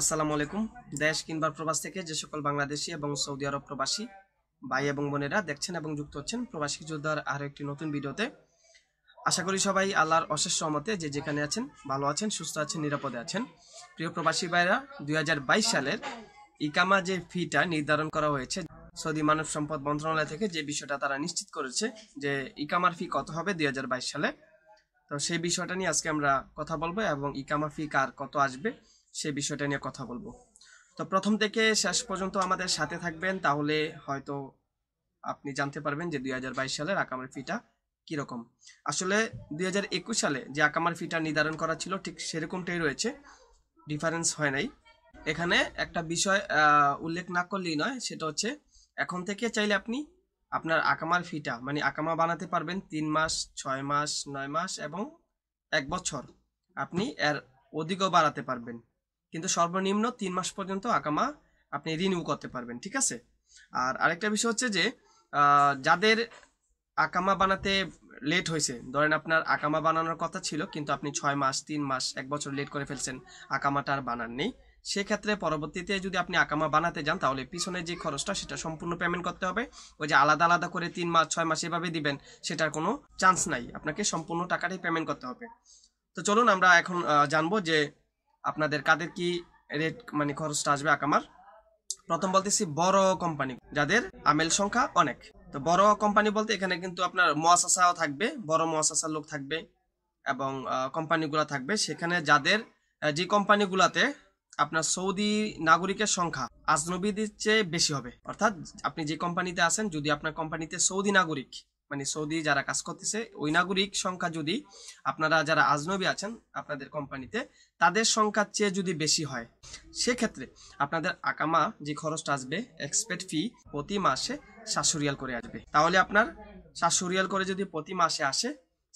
আসসালামু আলাইকুম দেশ কিংবার প্রবাস থেকে যে সকল বাংলাদেশি এবং সৌদি আরব প্রবাসী ভাই এবং বোনেরা দেখছেন এবং যুক্ত হচ্ছেন প্রবাসী যোদ্ধার আরও একটি নতুন ভিডিওতে আশা করি সবাই আল্লাহর অশেষ সহমতে যে যেখানে আছেন ভালো আছেন সুস্থ আছেন নিরাপদে আছেন প্রিয় প্রবাসী ভাইরা দুই সালের ইকামা যে ফিটা নির্ধারণ করা হয়েছে সৌদি মানব সম্পদ মন্ত্রণালয় থেকে যে বিষয়টা তারা নিশ্চিত করেছে যে ইকামার ফি কত হবে দুই সালে তো সেই বিষয়টা নিয়ে আজকে আমরা কথা বলবো এবং ইকামা ফি কার কত আসবে সে বিষয়টা নিয়ে কথা বলবো তো প্রথম থেকে শেষ পর্যন্ত আমাদের সাথে থাকবেন তাহলে হয়তো আপনি জানতে পারবেন যে দুই সালের আকামার ফিটা কীরকম আসলে দুই সালে যে আকামার ফিটা নির্ধারণ করা ছিল ঠিক সেরকমটাই রয়েছে ডিফারেন্স হয় নাই এখানে একটা বিষয় উল্লেখ না করলেই নয় সেটা হচ্ছে এখন থেকে চাইলে আপনি আপনার আকামার ফিটা মানে আকামা বানাতে পারবেন তিন মাস ছয় মাস নয় মাস এবং এক বছর আপনি এর অধিকও বাড়াতে পারবেন কিন্তু সর্বনিম্ন তিন মাস পর্যন্ত আকামা আপনি রিনিউ করতে পারবেন ঠিক আছে আর আরেকটা বিষয় হচ্ছে যে যাদের আকামা বানাতে লেট হয়েছে ধরেন আপনার আকামা বানানোর কথা ছিল কিন্তু আপনি ছয় মাস তিন মাস এক বছর লেট করে ফেলছেন আকামাটা আর বানান নেই সেক্ষেত্রে পরবর্তীতে যদি আপনি আকামা বানাতে যান তাহলে পিছনে যে খরচটা সেটা সম্পূর্ণ পেমেন্ট করতে হবে ওই যে আলাদা আলাদা করে তিন মাস ছয় মাস এভাবে দিবেন সেটার কোনো চান্স নাই আপনাকে সম্পূর্ণ টাকাটাই পেমেন্ট করতে হবে তো চলুন আমরা এখন জানবো যে আপনাদের কাদের কি রেট মানে খরচটা আসবে আকামার প্রথম বলতেছি বড় কোম্পানি যাদের আমেল সংখ্যা অনেক তো বড় কোম্পানি বলতে এখানে কিন্তু আপনার মহাশাসাও থাকবে বড় মহাশাসার লোক থাকবে এবং কোম্পানিগুলো থাকবে সেখানে যাদের যে কোম্পানিগুলোতে আপনার সৌদি নাগরিকের সংখ্যা আজনবীদের চেয়ে বেশি হবে অর্থাৎ আপনি যে কোম্পানিতে আছেন যদি আপনার কোম্পানিতে সৌদি নাগরিক মানে সৌদি যারা কাজ করতেছে ওই নাগরিক সংখ্যা যদি আপনারা যারা আজনবী আছেন আপনাদের কোম্পানিতে তাদের সংখ্যার চেয়ে যদি বেশি হয় সেক্ষেত্রে আপনাদের আকামা যে খরচটা আসবে এক্সপেক্ট ফি প্রতি মাসে শাশুড়িয়াল করে আসবে তাহলে আপনার শাশুড়িয়াল করে যদি প্রতি মাসে আসে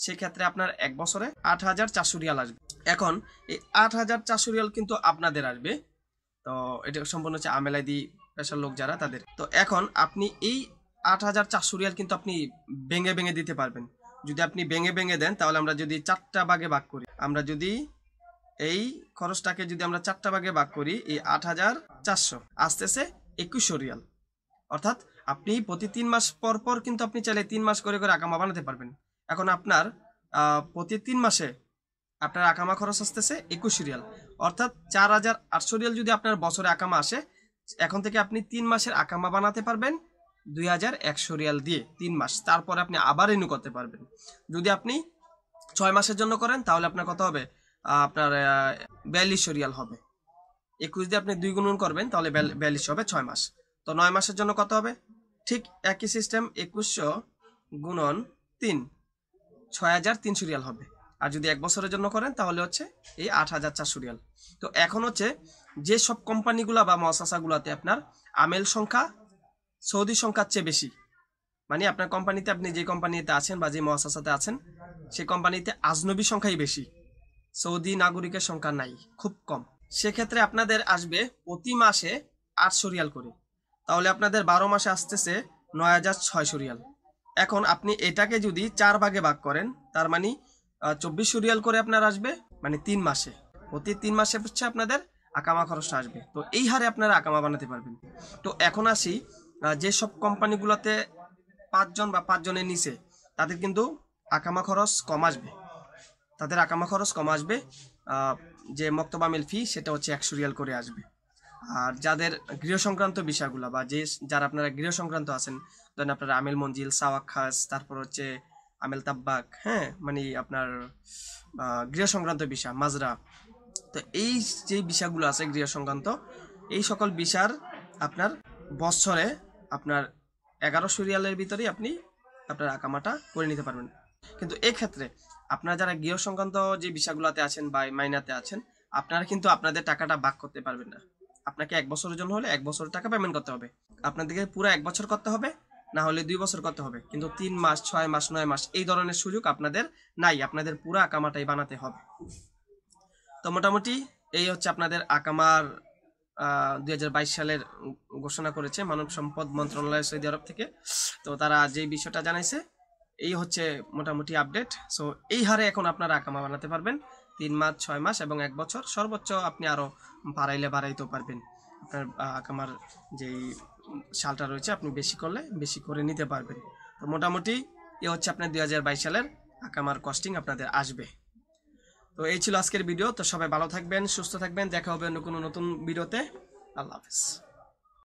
সেক্ষেত্রে আপনার এক বছরে আট হাজার চাষুরিয়াল আসবে এখন এই আট হাজার চারশো কিন্তু আপনাদের আসবে তো এটা সম্পূর্ণ হচ্ছে দি পেশার লোক যারা তাদের তো এখন আপনি এই আট হাজার চারশো রিয়াল কিন্তু আপনি ভেঙে ভেঙে দিতে পারবেন যদি আপনি ভেঙে ভেঙে দেন তাহলে আমরা যদি চারটা ভাগে ভাগ করি আমরা যদি এই খরচটাকে যদি আমরা চারটা ভাগে ভাগ করি এই আট হাজার চারশো আসতেছে একুশশো রিয়াল অর্থাৎ আপনি প্রতি তিন মাস পর পর কিন্তু আপনি চাইলে তিন মাস করে করে আকামা বানাতে পারবেন এখন আপনার প্রতি তিন মাসে আপনার আকামা খরচ আসতেছে একুশ রিয়াল অর্থাৎ চার হাজার আটশো রিয়াল যদি আপনার বছরে আকামা আসে এখন থেকে আপনি তিন মাসের আকামা বানাতে পারবেন দুই হাজার একশো রিয়াল দিয়ে তিন মাস তারপরে আপনি আবার রিনিউ করতে পারবেন যদি আপনি ছয় মাসের জন্য করেন তাহলে আপনার কত হবে আপনার বিয়াল্লিশশো রিয়াল হবে একুশ দিয়ে আপনি দুই গুণন করবেন তাহলে বিয়াল্লিশ হবে ছয় মাস তো নয় মাসের জন্য কত হবে ঠিক একই সিস্টেম একুশশো গুণন তিন ছয় হাজার তিনশো রিয়াল হবে আর যদি এক বছরের জন্য করেন তাহলে হচ্ছে এই আট হাজার চারশো রিয়াল তো এখন হচ্ছে যে সব কোম্পানিগুলো বা মহাসাসাগুলোতে আপনার আমেল সংখ্যা সৌদি সংখ্যার চেয়ে বেশি মানে আপনার কোম্পানিতে আপনি যে কোম্পানিতে আছেন বা যে মহাসাসাতে আছেন সেই কোম্পানিতে আজনবী সংখ্যাই বেশি সৌদি নাগরিকের সংখ্যা নাই খুব কম সেক্ষেত্রে আপনাদের আসবে প্রতি মাসে আটশো রিয়াল করে তাহলে আপনাদের বারো মাসে আসতেছে নয় হাজার ছয়শো রিয়াল এখন আপনি এটাকে যদি চার ভাগে ভাগ করেন তার মানে চব্বিশশো রিয়াল করে আপনার আসবে মানে তিন মাসে প্রতি তিন মাসে হচ্ছে আপনাদের আকামা খরচটা আসবে তো এই হারে আপনারা আকামা বানাতে পারবেন তো এখন আসি যেসব কোম্পানিগুলোতে পাঁচজন বা পাঁচজনের নিচে তাদের কিন্তু আকামা খরচ কম আসবে তাদের আকামা খরচ কম আসবে যে মক্তবামিল ফি সেটা হচ্ছে একশো রিয়াল করে আসবে আর যাদের গৃহ সংক্রান্ত বিষয়গুলো বা যে যারা আপনারা গৃহ সংক্রান্ত আছেন ধরেন আপনারা আমেল মঞ্জিল সাওয়াক খাস তারপর হচ্ছে আমেল তাব্বাক হ্যাঁ মানে আপনার গৃহ সংক্রান্ত বিষয় মাজরা তো এই যে বিষয়গুলো আছে গৃহ সংক্রান্ত এই সকল বিষার আপনার বছরে আপনার এগারো সিরিয়ালের ভিতরেই আপনি আপনার আঁকামাটা করে নিতে পারবেন কিন্তু এক্ষেত্রে আপনারা যারা গৃহ সংক্রান্ত যে বিষয়গুলোতে আছেন বা মাইনাতে আছেন আপনারা কিন্তু আপনাদের টাকাটা বাক করতে পারবেন না আপনাকে এক বছরের জন্য হলে এক বছর টাকা পেমেন্ট করতে হবে আপনাদেরকে পুরো এক বছর করতে হবে না হলে দুই বছর করতে হবে কিন্তু তিন মাস ছয় মাস নয় মাস এই ধরনের সুযোগ আপনাদের নাই আপনাদের পুরো আঁকামাটাই বানাতে হবে তো মোটামুটি এই হচ্ছে আপনাদের আকামার দুই সালের ঘোষণা করেছে মানব সম্পদ মন্ত্রণালয় সৌদি আরব থেকে তো তারা যে বিষয়টা জানাইছে এই হচ্ছে মোটামুটি আপডেট সো এই হারে এখন আপনারা আকামা বানাতে পারবেন তিন মাস ছয় মাস এবং এক বছর সর্বোচ্চ আপনি আরও বাড়াইলে বাড়াইতেও পারবেন আপনার আকামার যেই সালটা রয়েছে আপনি বেশি করলে বেশি করে নিতে পারবেন তো মোটামুটি এ হচ্ছে আপনার দুই সালের আকামার কস্টিং আপনাদের আসবে তো এই ছিল আজকের ভিডিও তো সবাই ভালো থাকবেন সুস্থ থাকবেন দেখা হবে অন্য কোনো নতুন ভিডিওতে আল্লাহ হাফিজ